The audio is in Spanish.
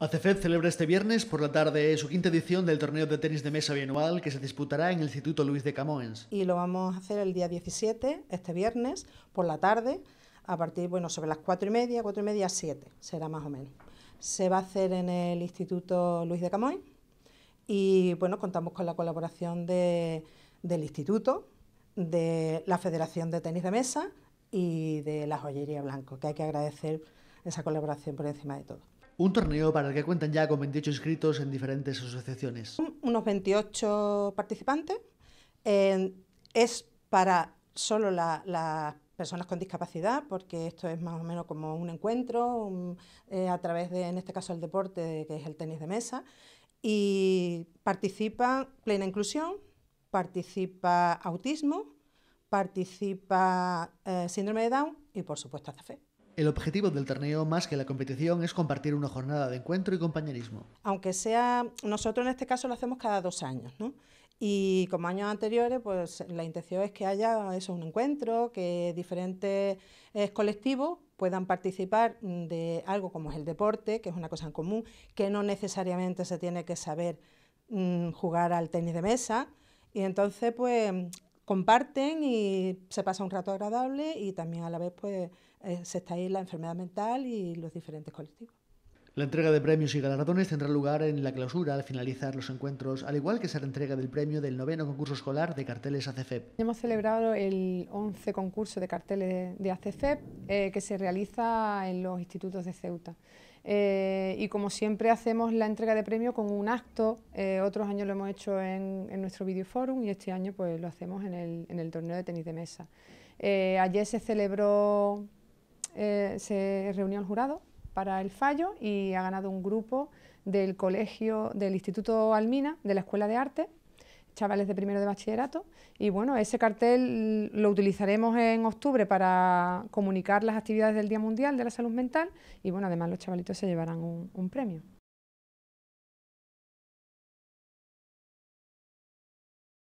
ACFED celebra este viernes por la tarde su quinta edición del torneo de tenis de mesa bienual que se disputará en el Instituto Luis de Camoens. Y lo vamos a hacer el día 17, este viernes, por la tarde, a partir, bueno, sobre las cuatro y media, cuatro y media, siete, será más o menos. Se va a hacer en el Instituto Luis de Camoens y, bueno, contamos con la colaboración del Instituto, de la Federación de Tenis de Mesa y de la Joyería Blanco, que hay que agradecer esa colaboración por encima de todo. Un torneo para el que cuentan ya con 28 inscritos en diferentes asociaciones. Unos 28 participantes. es para solo las personas con discapacidad, porque esto es más o menos como un encuentro eh, a través de, en este caso, el deporte, que es el tenis de mesa. Y participa plena inclusión, participa autismo, participa eh, síndrome de Down y, por supuesto, fe. El objetivo del torneo, más que la competición, es compartir una jornada de encuentro y compañerismo. Aunque sea, nosotros en este caso lo hacemos cada dos años, ¿no? Y como años anteriores, pues la intención es que haya eso, un encuentro, que diferentes eh, colectivos puedan participar mm, de algo como es el deporte, que es una cosa en común, que no necesariamente se tiene que saber mm, jugar al tenis de mesa. Y entonces, pues comparten y se pasa un rato agradable y también a la vez pues eh, se está ahí la enfermedad mental y los diferentes colectivos. La entrega de premios y galardones tendrá lugar en la clausura al finalizar los encuentros, al igual que será entrega del premio del noveno concurso escolar de carteles ACFEP. Hemos celebrado el 11 concurso de carteles de ACFEP eh, que se realiza en los institutos de Ceuta. Eh, y como siempre hacemos la entrega de premio con un acto, eh, otros años lo hemos hecho en, nuestro videoforum y este año pues lo hacemos en el, en el torneo de tenis de mesa. ayer se celebró, se reunió el jurado para el fallo y ha ganado un grupo del colegio, del Instituto Almina, de la Escuela de Arte, chavales de primero de bachillerato. Y bueno, ese cartel lo utilizaremos en octubre para comunicar las actividades del Día Mundial de la Salud Mental y bueno, además los chavalitos se llevarán un, un premio.